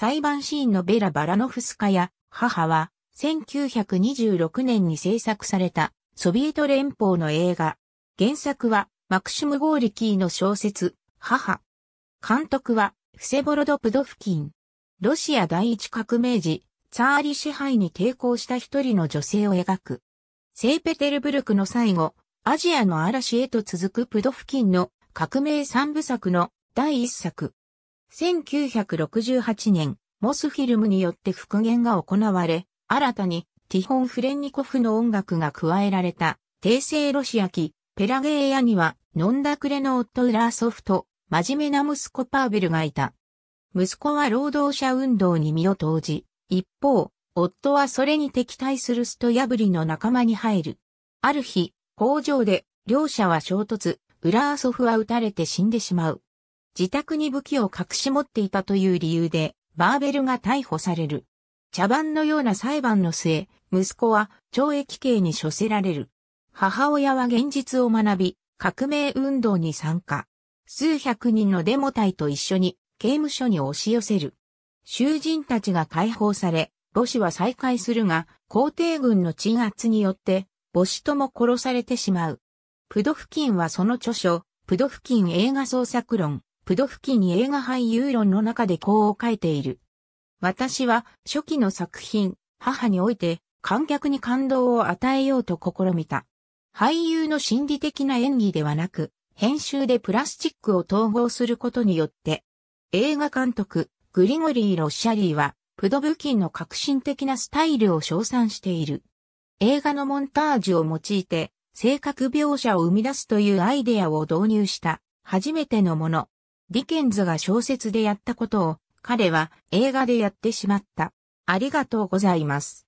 裁判シーンのベラ・バラノフスカや母は1926年に制作されたソビエト連邦の映画。原作はマクシム・ゴーリキーの小説、母。監督はフセボロド・プドフキン。ロシア第一革命時、ツァーリ支配に抵抗した一人の女性を描く。セーペテルブルクの最後、アジアの嵐へと続くプドフキンの革命三部作の第一作。1968年、モスフィルムによって復元が行われ、新たにティホン・フレンニコフの音楽が加えられた、帝政ロシア期、ペラゲーヤには、飲んだくれの夫ウラーソフと、真面目な息子パーベルがいた。息子は労働者運動に身を投じ、一方、夫はそれに敵対するスト破りの仲間に入る。ある日、工場で、両者は衝突、ウラーソフは撃たれて死んでしまう。自宅に武器を隠し持っていたという理由で、バーベルが逮捕される。茶番のような裁判の末、息子は懲役刑に処せられる。母親は現実を学び、革命運動に参加。数百人のデモ隊と一緒に刑務所に押し寄せる。囚人たちが解放され、母子は再会するが、皇帝軍の鎮圧によって、母子とも殺されてしまう。プドフキンはその著書、プドフキン映画創作論、プドフキに映画俳優論の中でこう書いている。私は初期の作品、母において観客に感動を与えようと試みた。俳優の心理的な演技ではなく、編集でプラスチックを統合することによって、映画監督、グリゴリー・ロッシャリーは、プドブキンの革新的なスタイルを称賛している。映画のモンタージュを用いて、性格描写を生み出すというアイデアを導入した、初めてのもの。ディケンズが小説でやったことを、彼は映画でやってしまった。ありがとうございます。